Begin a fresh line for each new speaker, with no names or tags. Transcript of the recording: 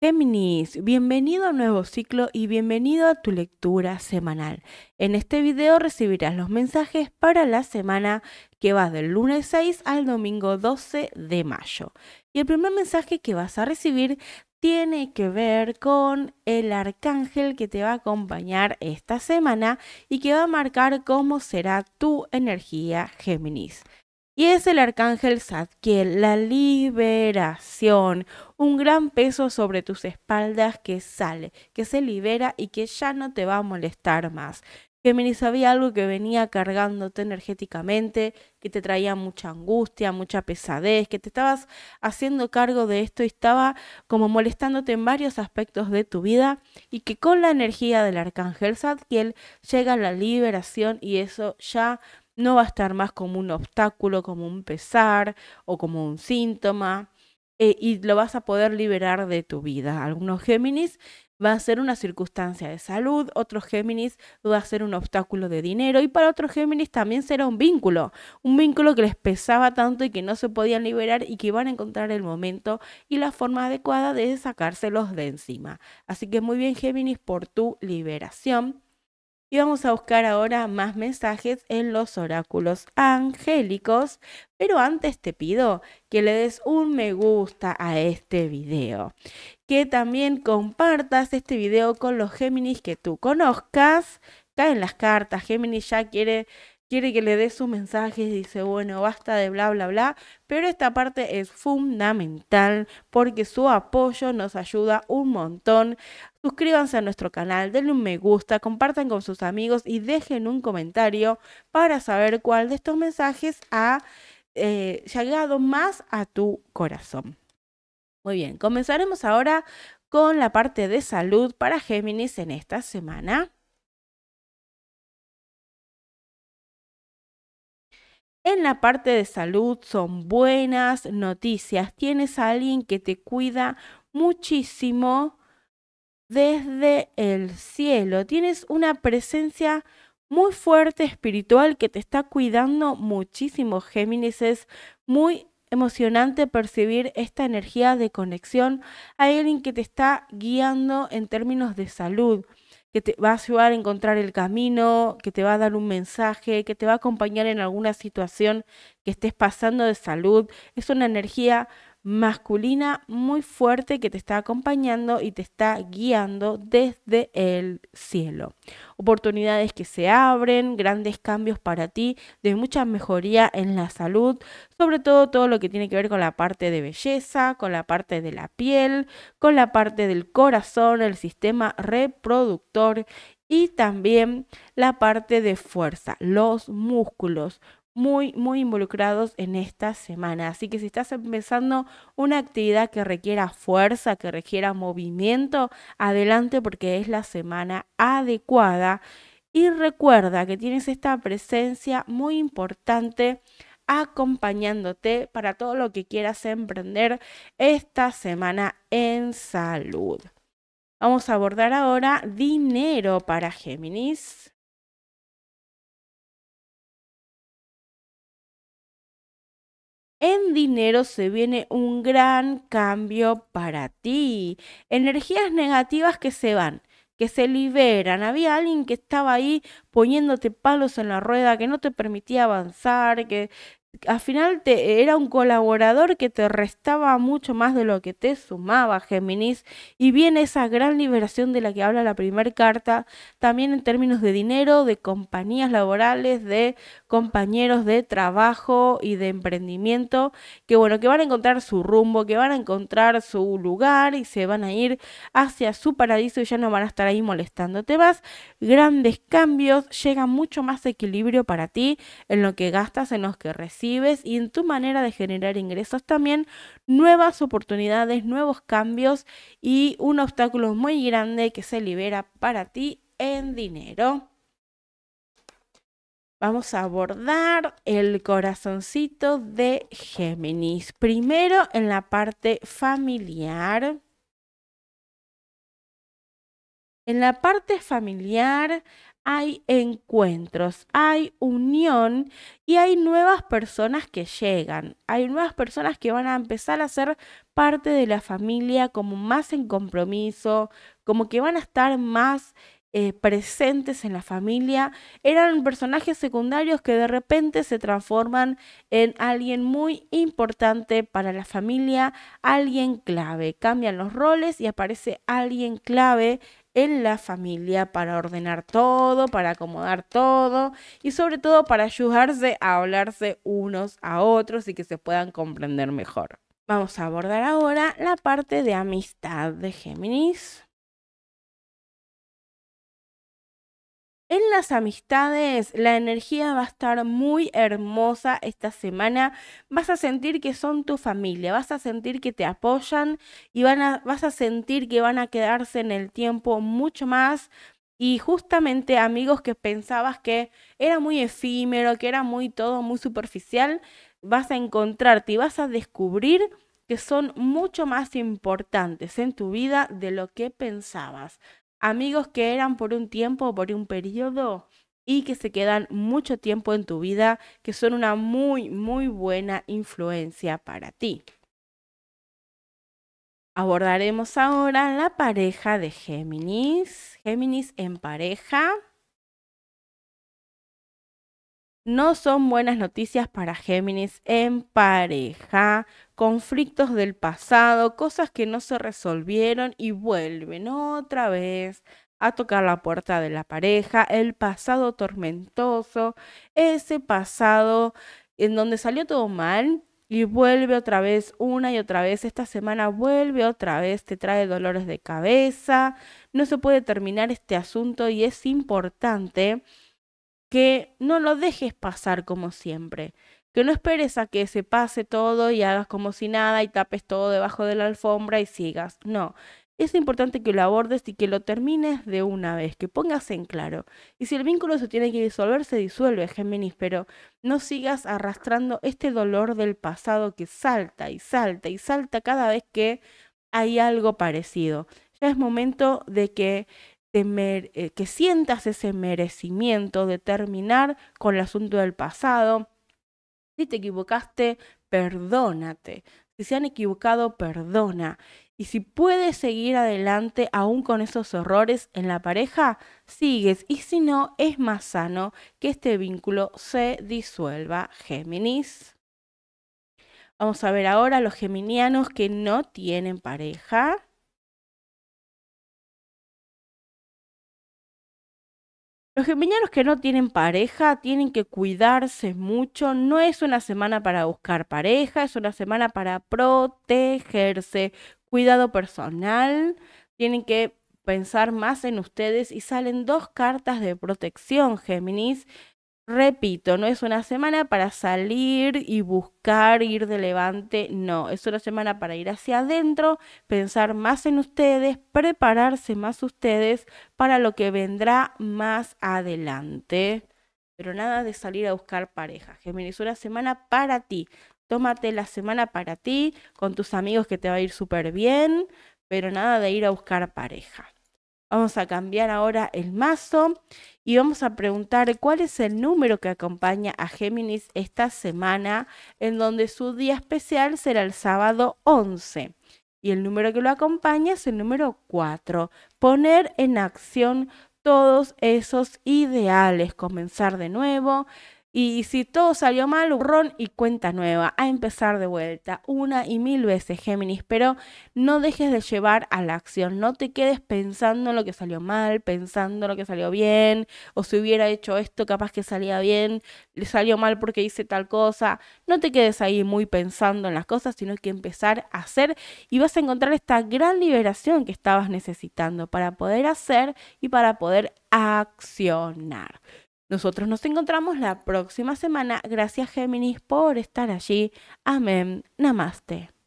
Géminis, bienvenido a nuevo ciclo y bienvenido a tu lectura semanal. En este video recibirás los mensajes para la semana que va del lunes 6 al domingo 12 de mayo. Y el primer mensaje que vas a recibir tiene que ver con el arcángel que te va a acompañar esta semana y que va a marcar cómo será tu energía Géminis. Y es el arcángel Zadkiel, la liberación, un gran peso sobre tus espaldas que sale, que se libera y que ya no te va a molestar más. Géminis había algo que venía cargándote energéticamente, que te traía mucha angustia, mucha pesadez, que te estabas haciendo cargo de esto y estaba como molestándote en varios aspectos de tu vida y que con la energía del arcángel Zadkiel llega la liberación y eso ya no va a estar más como un obstáculo, como un pesar o como un síntoma, eh, y lo vas a poder liberar de tu vida. Algunos Géminis va a ser una circunstancia de salud, otros Géminis va a ser un obstáculo de dinero y para otros Géminis también será un vínculo, un vínculo que les pesaba tanto y que no se podían liberar y que van a encontrar el momento y la forma adecuada de sacárselos de encima. Así que muy bien Géminis por tu liberación. Y vamos a buscar ahora más mensajes en los oráculos angélicos. Pero antes te pido que le des un me gusta a este video. Que también compartas este video con los Géminis que tú conozcas. Caen las cartas. Géminis ya quiere quiere que le dé mensaje y dice, bueno, basta de bla, bla, bla, pero esta parte es fundamental porque su apoyo nos ayuda un montón. Suscríbanse a nuestro canal, denle un me gusta, compartan con sus amigos y dejen un comentario para saber cuál de estos mensajes ha eh, llegado más a tu corazón. Muy bien, comenzaremos ahora con la parte de salud para Géminis en esta semana. En la parte de salud son buenas noticias. Tienes a alguien que te cuida muchísimo desde el cielo. Tienes una presencia muy fuerte espiritual que te está cuidando muchísimo. Géminis es muy emocionante percibir esta energía de conexión. a alguien que te está guiando en términos de salud que te va a ayudar a encontrar el camino, que te va a dar un mensaje, que te va a acompañar en alguna situación que estés pasando de salud. Es una energía masculina muy fuerte que te está acompañando y te está guiando desde el cielo. Oportunidades que se abren, grandes cambios para ti, de mucha mejoría en la salud, sobre todo todo lo que tiene que ver con la parte de belleza, con la parte de la piel, con la parte del corazón, el sistema reproductor y también la parte de fuerza, los músculos, muy, muy involucrados en esta semana. Así que si estás empezando una actividad que requiera fuerza, que requiera movimiento, adelante porque es la semana adecuada. Y recuerda que tienes esta presencia muy importante acompañándote para todo lo que quieras emprender esta semana en salud. Vamos a abordar ahora dinero para Géminis. En dinero se viene un gran cambio para ti. Energías negativas que se van, que se liberan. Había alguien que estaba ahí poniéndote palos en la rueda, que no te permitía avanzar, que al final te, era un colaborador que te restaba mucho más de lo que te sumaba, Géminis. Y viene esa gran liberación de la que habla la primera carta, también en términos de dinero, de compañías laborales, de compañeros de trabajo y de emprendimiento, que bueno, que van a encontrar su rumbo, que van a encontrar su lugar y se van a ir hacia su paraíso y ya no van a estar ahí molestándote vas, Grandes cambios, llega mucho más equilibrio para ti en lo que gastas, en los que recibes y en tu manera de generar ingresos también nuevas oportunidades, nuevos cambios y un obstáculo muy grande que se libera para ti en dinero. Vamos a abordar el corazoncito de Géminis. Primero en la parte familiar. En la parte familiar hay encuentros, hay unión y hay nuevas personas que llegan, hay nuevas personas que van a empezar a ser parte de la familia como más en compromiso, como que van a estar más eh, presentes en la familia, eran personajes secundarios que de repente se transforman en alguien muy importante para la familia, alguien clave. Cambian los roles y aparece alguien clave en la familia para ordenar todo, para acomodar todo y sobre todo para ayudarse a hablarse unos a otros y que se puedan comprender mejor. Vamos a abordar ahora la parte de amistad de Géminis. En las amistades, la energía va a estar muy hermosa esta semana. Vas a sentir que son tu familia, vas a sentir que te apoyan y vas a sentir que van a quedarse en el tiempo mucho más. Y justamente amigos que pensabas que era muy efímero, que era muy todo, muy superficial, vas a encontrarte y vas a descubrir que son mucho más importantes en tu vida de lo que pensabas amigos que eran por un tiempo o por un periodo y que se quedan mucho tiempo en tu vida, que son una muy, muy buena influencia para ti. Abordaremos ahora la pareja de Géminis. Géminis en pareja. No son buenas noticias para Géminis en pareja, conflictos del pasado, cosas que no se resolvieron y vuelven otra vez a tocar la puerta de la pareja, el pasado tormentoso, ese pasado en donde salió todo mal y vuelve otra vez una y otra vez. Esta semana vuelve otra vez, te trae dolores de cabeza, no se puede terminar este asunto y es importante que no lo dejes pasar como siempre, que no esperes a que se pase todo y hagas como si nada y tapes todo debajo de la alfombra y sigas. No, es importante que lo abordes y que lo termines de una vez, que pongas en claro. Y si el vínculo se tiene que disolver, se disuelve, Géminis, pero no sigas arrastrando este dolor del pasado que salta y salta y salta cada vez que hay algo parecido. Ya es momento de que eh, que sientas ese merecimiento de terminar con el asunto del pasado. Si te equivocaste, perdónate. Si se han equivocado, perdona. Y si puedes seguir adelante aún con esos errores en la pareja, sigues. Y si no, es más sano que este vínculo se disuelva, Géminis. Vamos a ver ahora los geminianos que no tienen pareja. Los geminianos que no tienen pareja tienen que cuidarse mucho. No es una semana para buscar pareja, es una semana para protegerse. Cuidado personal. Tienen que pensar más en ustedes y salen dos cartas de protección, Géminis, Repito, no es una semana para salir y buscar ir de levante, no, es una semana para ir hacia adentro, pensar más en ustedes, prepararse más ustedes para lo que vendrá más adelante. Pero nada de salir a buscar pareja. Géminis, una semana para ti. Tómate la semana para ti, con tus amigos que te va a ir súper bien, pero nada de ir a buscar pareja. Vamos a cambiar ahora el mazo y vamos a preguntar cuál es el número que acompaña a Géminis esta semana, en donde su día especial será el sábado 11. Y el número que lo acompaña es el número 4. Poner en acción todos esos ideales, comenzar de nuevo, y si todo salió mal, ron y cuenta nueva, a empezar de vuelta una y mil veces, Géminis, pero no dejes de llevar a la acción, no te quedes pensando en lo que salió mal, pensando en lo que salió bien, o si hubiera hecho esto, capaz que salía bien, le salió mal porque hice tal cosa, no te quedes ahí muy pensando en las cosas, sino que empezar a hacer y vas a encontrar esta gran liberación que estabas necesitando para poder hacer y para poder accionar. Nosotros nos encontramos la próxima semana. Gracias Géminis por estar allí. Amén. Namaste.